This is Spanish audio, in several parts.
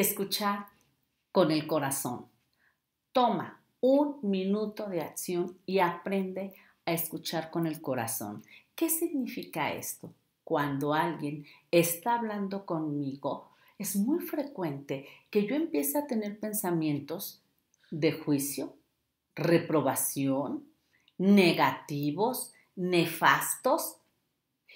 escuchar con el corazón. Toma un minuto de acción y aprende a escuchar con el corazón. ¿Qué significa esto? Cuando alguien está hablando conmigo, es muy frecuente que yo empiece a tener pensamientos de juicio, reprobación, negativos, nefastos,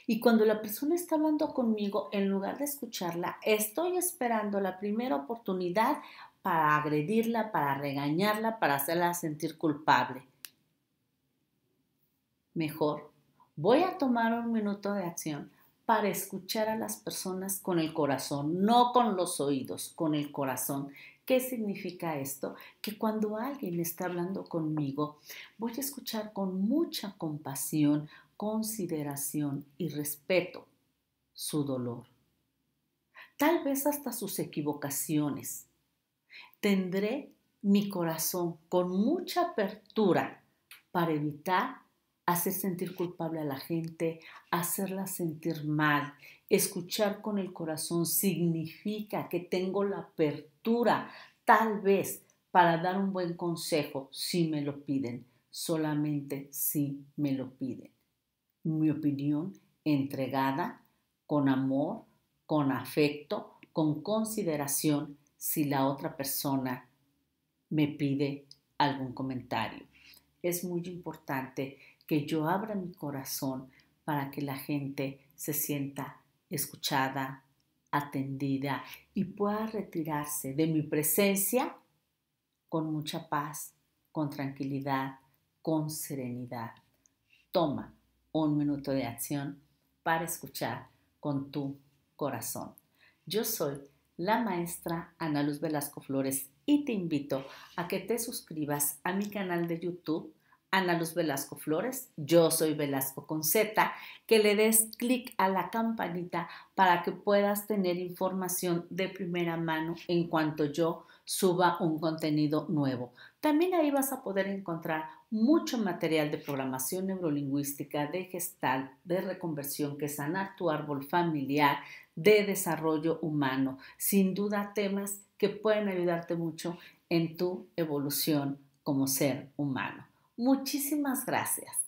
y cuando la persona está hablando conmigo, en lugar de escucharla, estoy esperando la primera oportunidad para agredirla, para regañarla, para hacerla sentir culpable. Mejor, voy a tomar un minuto de acción para escuchar a las personas con el corazón, no con los oídos, con el corazón. ¿Qué significa esto? Que cuando alguien está hablando conmigo, voy a escuchar con mucha compasión, consideración y respeto su dolor, tal vez hasta sus equivocaciones. Tendré mi corazón con mucha apertura para evitar hacer sentir culpable a la gente, hacerla sentir mal. Escuchar con el corazón significa que tengo la apertura, tal vez, para dar un buen consejo si me lo piden, solamente si me lo piden mi opinión entregada, con amor, con afecto, con consideración si la otra persona me pide algún comentario. Es muy importante que yo abra mi corazón para que la gente se sienta escuchada, atendida y pueda retirarse de mi presencia con mucha paz, con tranquilidad, con serenidad. Toma un minuto de acción para escuchar con tu corazón. Yo soy la maestra Ana Luz Velasco Flores y te invito a que te suscribas a mi canal de YouTube Ana Luz Velasco Flores, yo soy Velasco con Z, que le des clic a la campanita para que puedas tener información de primera mano en cuanto yo suba un contenido nuevo. También ahí vas a poder encontrar mucho material de programación neurolingüística, de gestal, de reconversión, que sanar tu árbol familiar, de desarrollo humano. Sin duda temas que pueden ayudarte mucho en tu evolución como ser humano. Muchísimas gracias.